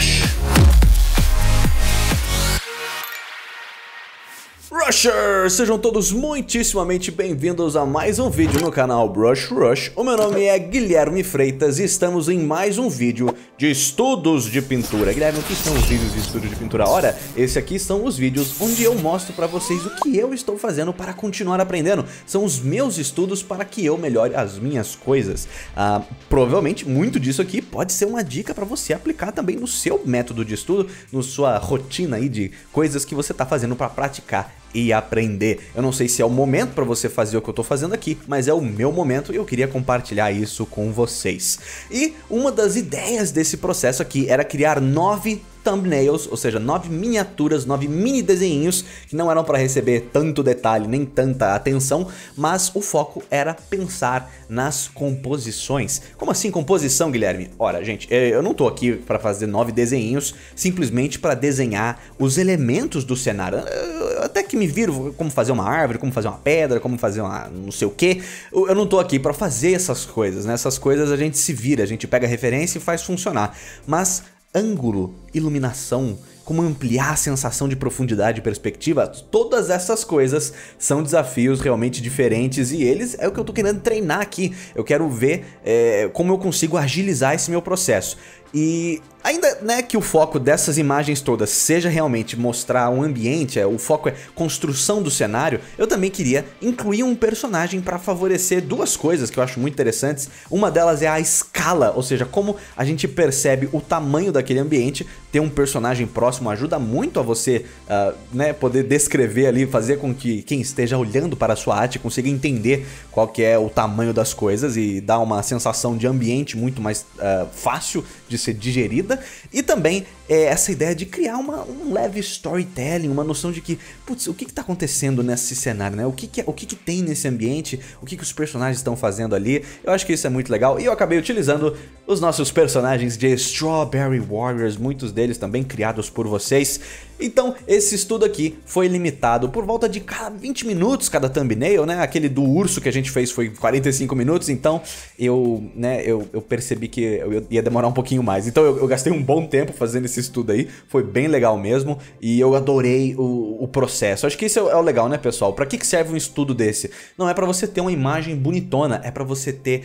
Flash. Sejam todos muitíssimamente bem-vindos a mais um vídeo no canal Brush Rush. O meu nome é Guilherme Freitas e estamos em mais um vídeo de estudos de pintura. Guilherme, o que são os vídeos de estudo de pintura? Ora, esse aqui são os vídeos onde eu mostro para vocês o que eu estou fazendo para continuar aprendendo. São os meus estudos para que eu melhore as minhas coisas. Ah, provavelmente muito disso aqui pode ser uma dica para você aplicar também no seu método de estudo, na sua rotina aí de coisas que você está fazendo para praticar e aprender. Eu não sei se é o momento para você fazer o que eu estou fazendo aqui, mas é o meu momento e eu queria compartilhar isso com vocês. E uma das ideias desse processo aqui era criar nove thumbnails, ou seja, nove miniaturas, nove mini desenhinhos que não eram para receber tanto detalhe nem tanta atenção, mas o foco era pensar nas composições. Como assim composição, Guilherme? Ora, gente, eh, eu não tô aqui para fazer nove desenhinhos simplesmente para desenhar os elementos do cenário. Eu que me viro como fazer uma árvore, como fazer uma pedra, como fazer uma não sei o que. Eu não tô aqui para fazer essas coisas, né? Essas coisas a gente se vira, a gente pega a referência e faz funcionar. Mas ângulo, iluminação, como ampliar a sensação de profundidade e perspectiva, todas essas coisas são desafios realmente diferentes e eles é o que eu tô querendo treinar aqui. Eu quero ver é, como eu consigo agilizar esse meu processo. E ainda né, que o foco dessas imagens todas seja realmente mostrar um ambiente, é, o foco é construção do cenário, eu também queria incluir um personagem para favorecer duas coisas que eu acho muito interessantes. Uma delas é a escala, ou seja, como a gente percebe o tamanho daquele ambiente. Ter um personagem próximo ajuda muito a você uh, né, poder descrever ali, fazer com que quem esteja olhando para a sua arte consiga entender qual que é o tamanho das coisas e dar uma sensação de ambiente muito mais uh, fácil de ser digerida, e também é, essa ideia de criar uma, um leve storytelling, uma noção de que, putz, o que está acontecendo nesse cenário, né? O que, que é, o que, que, tem nesse ambiente, o que, que os personagens estão fazendo ali. Eu acho que isso é muito legal, e eu acabei utilizando os nossos personagens de Strawberry Warriors, muitos deles também criados por vocês. Então, esse estudo aqui foi limitado por volta de cada 20 minutos cada thumbnail, né? Aquele do urso que a gente fez foi 45 minutos, então eu, né, eu, eu percebi que eu ia demorar um pouquinho mais. Então eu, eu, gastei um bom tempo fazendo esse estudo aí, foi bem legal mesmo, e eu adorei o, o processo. Acho que isso é, é o legal, né, pessoal? Para que, que serve um estudo desse? Não é para você ter uma imagem bonitona, é para você ter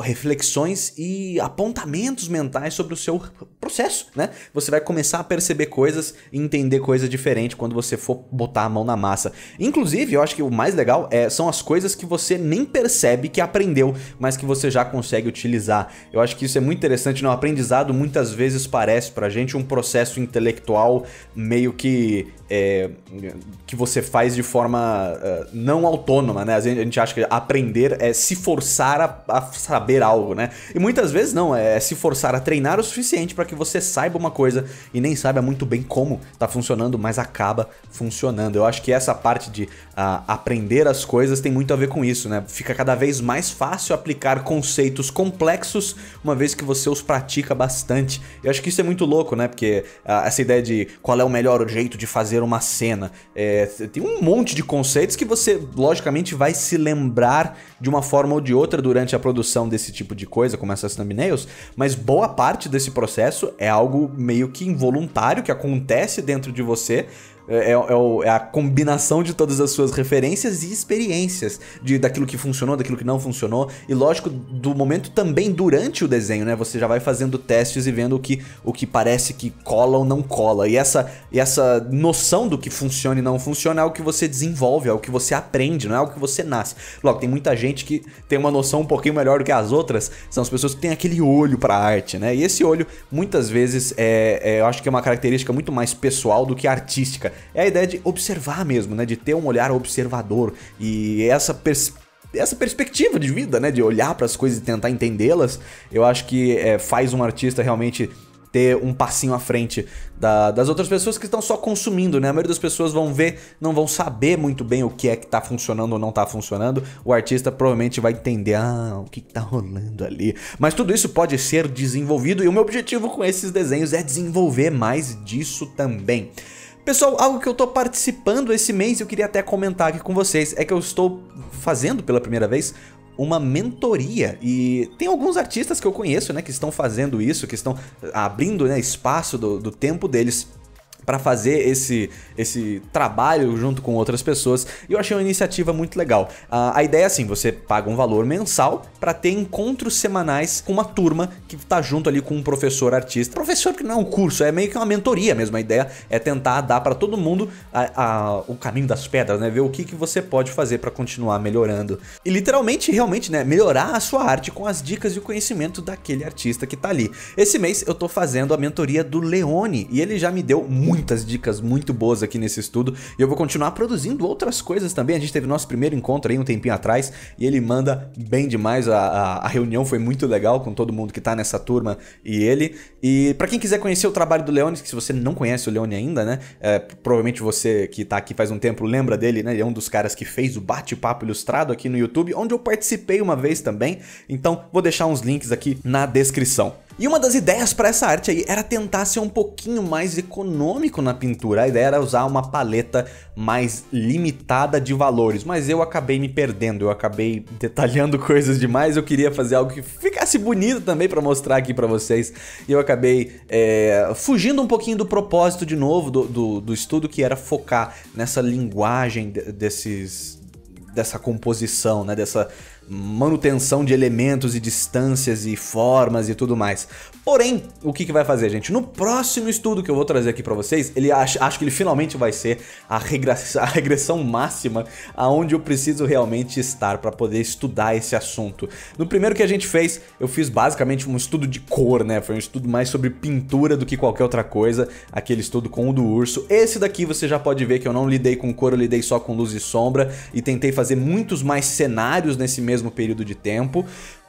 reflexões e apontamentos mentais sobre o seu processo, né? Você vai começar a perceber coisas e entender coisas diferentes quando você for botar a mão na massa. Inclusive, eu acho que o mais legal é, são as coisas que você nem percebe que aprendeu, mas que você já consegue utilizar. Eu acho que isso é muito interessante. Não, né? aprendizado muitas vezes parece pra gente um processo intelectual meio que é, que você faz de forma uh, não autônoma, né? Às vezes a gente acha que aprender é se forçar a, a saber algo, né? E muitas vezes não, é, é se forçar a treinar o suficiente para que você saiba uma coisa e nem saiba muito bem como está funcionando, mas acaba funcionando. Eu acho que essa parte de uh, aprender as coisas tem muito a ver com isso, né? Fica cada vez mais fácil aplicar conceitos complexos uma vez que você os pratica bastante. Eu acho que isso é muito louco, né? Porque uh, essa ideia de qual é o melhor jeito de fazer fazer uma cena. É, tem um monte de conceitos que você, logicamente, vai se lembrar de uma forma ou de outra durante a produção desse tipo de coisa, como essas thumbnails, mas boa parte desse processo é algo meio que involuntário que acontece dentro de você é, é, é, é, a combinação de todas as suas referências e experiências, de, daquilo que funcionou, daquilo que não funcionou, e lógico, do momento também durante o desenho, né? Você já vai fazendo testes e vendo o que, o que parece que cola ou não cola. E essa, e essa noção do que funciona e não funciona é o que você desenvolve, é o que você aprende, não é algo que você nasce. Logo, tem muita gente que tem uma noção um pouquinho melhor do que as outras, são as pessoas que têm aquele olho pra arte, né? E esse olho, muitas vezes, é, é eu acho que é uma característica muito mais pessoal do que artística é a ideia de observar mesmo, né? De ter um olhar observador e essa perspectiva essa perspectiva de vida, né, de olhar para as coisas e tentar entendê-las, eu acho que é, faz um artista realmente ter um passinho à frente da, das outras pessoas que estão só consumindo, né? A maioria das pessoas vão ver, não vão saber muito bem o que é que tá funcionando ou não tá funcionando. O artista provavelmente vai entender, ah, o que, que tá rolando ali. Mas tudo isso pode ser desenvolvido e o meu objetivo com esses desenhos é desenvolver mais disso também. Pessoal, algo que eu tô participando esse mês e eu queria até comentar aqui com vocês é que eu estou fazendo pela primeira vez uma mentoria e tem alguns artistas que eu conheço, né, que estão fazendo isso, que estão abrindo, né, espaço do, do tempo deles para fazer esse, esse trabalho junto com outras pessoas. E eu achei uma iniciativa muito legal. a, a ideia é assim: você paga um valor mensal para ter encontros semanais com uma turma que tá junto ali com um professor artista. Professor que não é um curso, é meio que uma mentoria mesmo. A ideia é tentar dar para todo mundo a, a, o caminho das pedras, né? Ver o que, que você pode fazer para continuar melhorando. E literalmente, realmente, né? Melhorar a sua arte com as dicas e o conhecimento daquele artista que tá ali. Esse mês eu tô fazendo a mentoria do Leone e ele já me deu muito muitas dicas muito boas aqui nesse estudo e eu vou continuar produzindo outras coisas também. A gente teve nosso primeiro encontro aí um tempinho atrás e ele manda bem demais. A, a, a reunião foi muito legal com todo mundo que tá nessa turma e ele. E para quem quiser conhecer o trabalho do Leone, que se você não conhece o Leone ainda, né? É, provavelmente você que tá aqui faz um tempo lembra dele, né? Ele é um dos caras que fez o bate-papo ilustrado aqui no YouTube, onde eu participei uma vez também. Então vou deixar uns links aqui na descrição. E uma das ideias para essa arte aí era tentar ser um pouquinho mais econômico na pintura. A ideia era usar uma paleta mais limitada de valores, mas eu acabei me perdendo, eu acabei detalhando coisas demais. Eu queria fazer algo que ficasse bonito também para mostrar aqui para vocês. E eu acabei é, fugindo um pouquinho do propósito de novo do, do, do estudo, que era focar nessa linguagem desses, dessa composição, né? Dessa manutenção de elementos e distâncias e formas e tudo mais. Porém, o que, que vai fazer, gente? No próximo estudo que eu vou trazer aqui para vocês, ele acha, acho que ele finalmente vai ser a, a regressão máxima aonde eu preciso realmente estar para poder estudar esse assunto. No primeiro que a gente fez, eu fiz basicamente um estudo de cor, né? Foi um estudo mais sobre pintura do que qualquer outra coisa, aquele estudo com o do urso. Esse daqui você já pode ver que eu não lidei com cor, eu lidei só com luz e sombra e tentei fazer muitos mais cenários nesse mesmo mesmo período de tempo,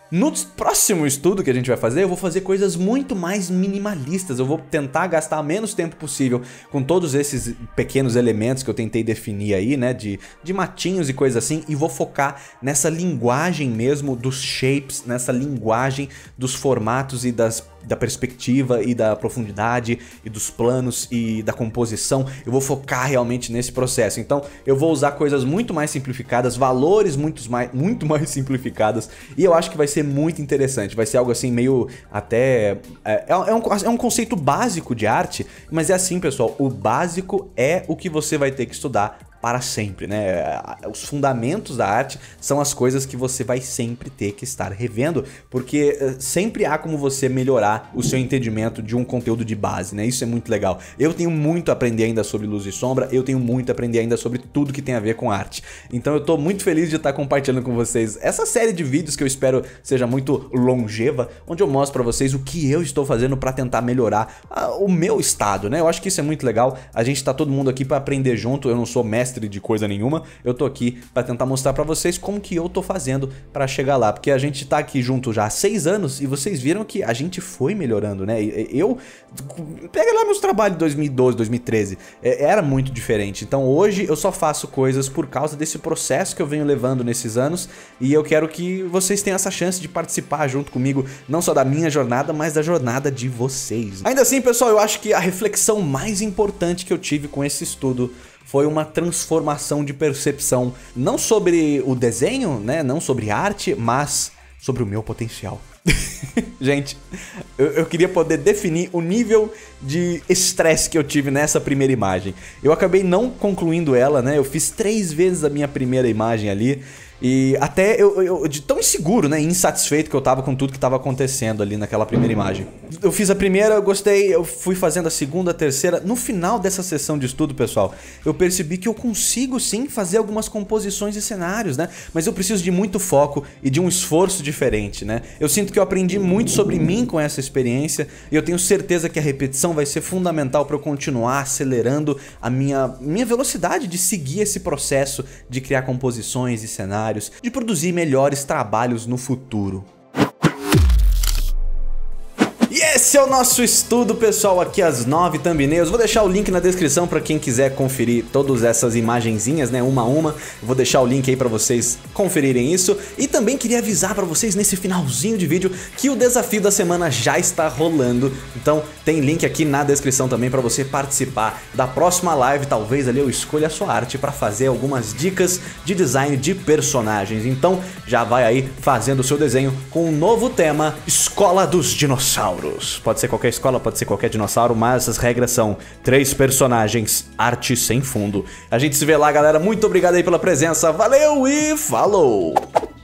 no próximo estudo que a gente vai fazer, eu vou fazer coisas muito mais minimalistas. Eu vou tentar gastar menos tempo possível com todos esses pequenos elementos que eu tentei definir aí, né? De, de matinhos e coisas assim, e vou focar nessa linguagem mesmo dos shapes, nessa linguagem dos formatos e das da perspectiva e da profundidade e dos planos e da composição. Eu vou focar realmente nesse processo. Então, eu vou usar coisas muito mais simplificadas, valores muito mais, muito mais simplificadas, e eu acho que vai ser ser muito interessante. Vai ser algo assim, meio até. É, é, é, um, é um conceito básico de arte, mas é assim, pessoal. O básico é o que você vai ter que estudar para sempre, né? Os fundamentos da arte são as coisas que você vai sempre ter que estar revendo, porque eh, sempre há como você melhorar o seu entendimento de um conteúdo de base, né? Isso é muito legal. Eu tenho muito a aprender ainda sobre luz e sombra, eu tenho muito a aprender ainda sobre tudo que tem a ver com arte. Então eu tô muito feliz de estar compartilhando com vocês essa série de vídeos que eu espero seja muito longeva, onde eu mostro para vocês o que eu estou fazendo para tentar melhorar ah, o meu estado, né? Eu acho que isso é muito legal. A gente tá todo mundo aqui para aprender junto. Eu não sou mestre mestre de coisa nenhuma, eu tô aqui para tentar mostrar para vocês como que eu tô fazendo para chegar lá, porque a gente tá aqui junto já há seis anos e vocês viram que a gente foi melhorando, né? Eu, pega lá meus trabalhos de 2012, 2013, é, era muito diferente, então hoje eu só faço coisas por causa desse processo que eu venho levando nesses anos e eu quero que vocês tenham essa chance de participar junto comigo, não só da minha jornada, mas da jornada de vocês. Ainda assim, pessoal, eu acho que a reflexão mais importante que eu tive com esse estudo foi uma transformação de percepção, não sobre o desenho, né, não sobre arte, mas sobre o meu potencial. Gente, eu, eu, queria poder definir o nível de estresse que eu tive nessa primeira imagem. Eu acabei não concluindo ela, né? Eu fiz três vezes a minha primeira imagem ali e até eu, eu, de tão inseguro, né? Insatisfeito que eu tava com tudo que tava acontecendo ali naquela primeira imagem. Eu fiz a primeira, eu gostei, eu fui fazendo a segunda, a terceira. No final dessa sessão de estudo, pessoal, eu percebi que eu consigo sim fazer algumas composições e cenários, né? Mas eu preciso de muito foco e de um esforço diferente, né? Eu sinto que eu aprendi muito sobre mim com essa experiência e eu tenho certeza que a repetição vai ser fundamental para eu continuar acelerando a minha, minha velocidade de seguir esse processo de criar composições e cenários funcionários de produzir melhores trabalhos no futuro. Esse é o nosso estudo, pessoal, aqui às nove thumbnails. Vou deixar o link na descrição para quem quiser conferir todas essas imagenzinhas, né, uma a uma. Vou deixar o link aí para vocês conferirem isso. E também queria avisar para vocês nesse finalzinho de vídeo que o desafio da semana já está rolando. Então, tem link aqui na descrição também para você participar da próxima live, talvez ali eu escolha a sua arte para fazer algumas dicas de design de personagens. Então, já vai aí fazendo o seu desenho com um novo tema, Escola dos Dinossauros pode ser qualquer escola, pode ser qualquer dinossauro, mas as regras são três personagens, arte sem fundo. A gente se vê lá, galera. Muito obrigado aí pela presença. Valeu e falou!